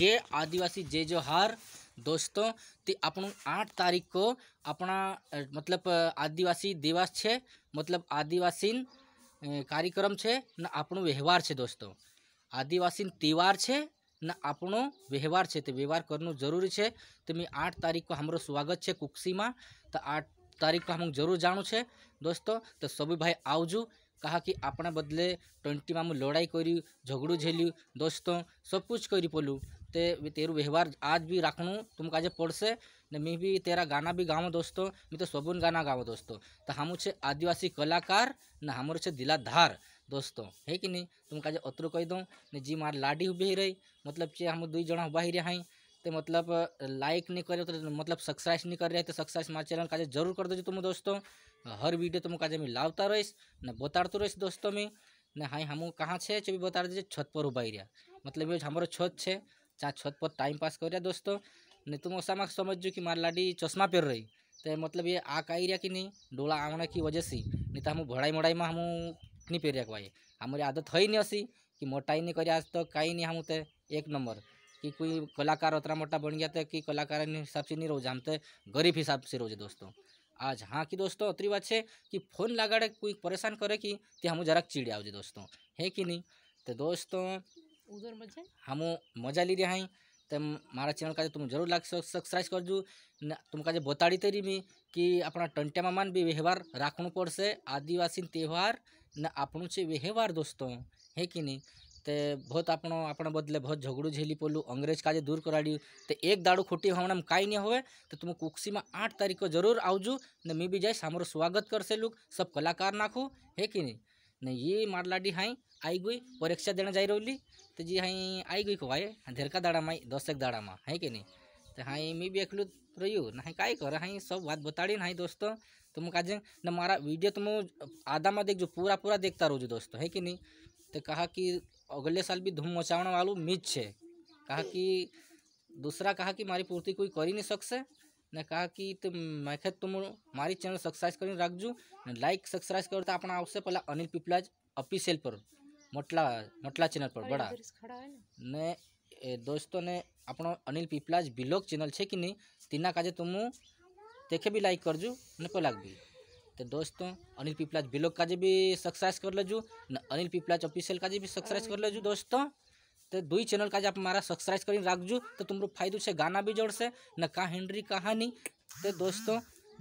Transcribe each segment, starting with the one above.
જય આદિવાસી જય જોહાર દોસ્તો તે આપણું આઠ તારીખ કો આપણા મતલબ આદિવાસી દિવસ છે મતલબ આદિવાસી કાર્યક્રમ છે ને આપણો વ્યવહાર છે દોસ્તો આદિવાસી તહેવાર છે ને આપણો વ્યવહાર છે તે વ્યવહાર કરવું જરૂરી છે તો મેં આઠ તારીખ કો હમરો સ્વાગત છે કુક્ષીમાં તો આઠ તારીખ કો હમ જરૂર જાણું છે દોસ્તો તો સભી ભાઈ આવજો कहा कि आपने बदले ट्वेंटी में लड़ाई करी झगड़ू झेलू दोस्तों सब कुछ करी पलू ते तेरू व्यवहार आज भी रखनू तुम काजे से ने मैं भी तेरा गाना भी गाऊँ दोस्तों मैं तो सबुन गाना गाऊँ दोस्तों तो हम छे आदिवासी कलाकार ना हमर छे दिलाधार दोस्तों है कि नहीं तुम काजे अतरू कही दो ने जी मार लाडी हुई रही मतलब चे हम दुई जना हुआ ही रहा तो मतलब लाइक नहीं करे तो मतलब सब्सक्राइब नहीं कर रहे तो सब्सक्राइब मार चैनल का जरूर कर दो तुम दोस्तों हर वीडियो तुम काजे में लाता रहीस न बताड़ते रहीस दोस्तों में ना हाई हम कहाँ छे जो भी बता दीजिए छत पर उबाइरिया मतलब ये हमारा छत छे चाहे छत पर टाइम पास कर दोस्तों ने तुम मैं समझ जो कि मार लाडी चश्मा पहन रही तो मतलब ये आ आई रहा कि नहीं डोला आवना की वजह से नहीं तो हम भड़ाई मड़ाई में हम नहीं पहन रहा हमारी आदत है ही नहीं ऐसी कि मोटाई नहीं कर तो कहीं नहीं हम तो एक नंबर कि कोई कलाकार उतना मोटा बन गया था तो कि कलाकार हिसाब से नहीं रोज हम तो गरीब हिसाब से रोज दोस्तों आज हाँ कि दोस्तों उतरी बात है कि फोन लगाड़े कोई परेशान करे कि हम जरा चिड़ आओ दोस्तों है कि नहीं तो दोस्तों उधर मजा हम मजा ले रहे हैं तो मारा चैनल का तुम जरूर लाइक सब्सक्राइब कर जो तुम का बताड़ी तेरी भी कि अपना टंटे मामान भी व्यवहार राखण पड़ से आदिवासी त्यौहार न अपनों से व्यवहार दोस्तों है कि नहीं ते बहुत आप आप बदले बहुत झगड़ू झेली पड़ल अंग्रेज काजे दूर कराड़ी ते एक दाड़ू खुटी हमने कहीं नहीं होवे तो तुम कुक्सी में आठ तारीख जरूर आउजू ने मैं भी जाए सामर स्वागत कर से लुक सब कलाकार नाखू है कि नहीं ने ये मारलाडी हाई आई गई परीक्षा देना जाइ रही तो जी हाई आई गई को भाई धेरका दाड़ा माई दस एक दाड़ा माँ है कि नहीं तो हाई मी भी एकलो रही नाही काय कर हाई सब बात बताड़ी ना हाँ, दोस्तों तो मैं कहा ना मारा वीडियो तो मैं आधा मैं देख जो पूरा पूरा देखता रहो जो दोस्तों है कि नहीं तो कहा कि अगले साल भी धूम मचाने वालू मीज है कहा कि दूसरा कहा कि मारी पूर्ति कोई कर ही नहीं सकते ने कहा कि तो मैं तुम मारी चैनल सब्सक्राइब कर रखजो लाइक सब्सक्राइब करो तो अपना आपसे पहले अनिल पिपलाज ऑफिशियल पर मटला मटला चैनल पर बड़ा ने दोस्तों દોસ્તોને આપણો અનિલ પીપલાજ બ્લોગ ચેનલ છે કે નહીં તેના કાજે તમે દેખે બી લાઈક કરજો को लाग भी तो दोस्तों अनिल पिपलाज ब्लॉग का भी सक्सेस कर लेजू अनिल पिपलाज ऑफिशियल का भी सक्सेस कर लेजू दोस्तों तो दुई चैनल का आप मारा सब्सक्राइब कर रखजू तो तुम लोग फायदे से गाना भी जोड़ से न का हेनरी कहानी तो दोस्तों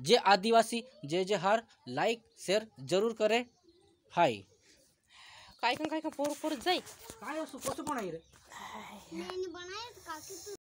जे आदिवासी जे जे हर लाइक शेयर जरूर करे हाई काय काय का पोर पोर जाई काय असो कसं पण आहे रे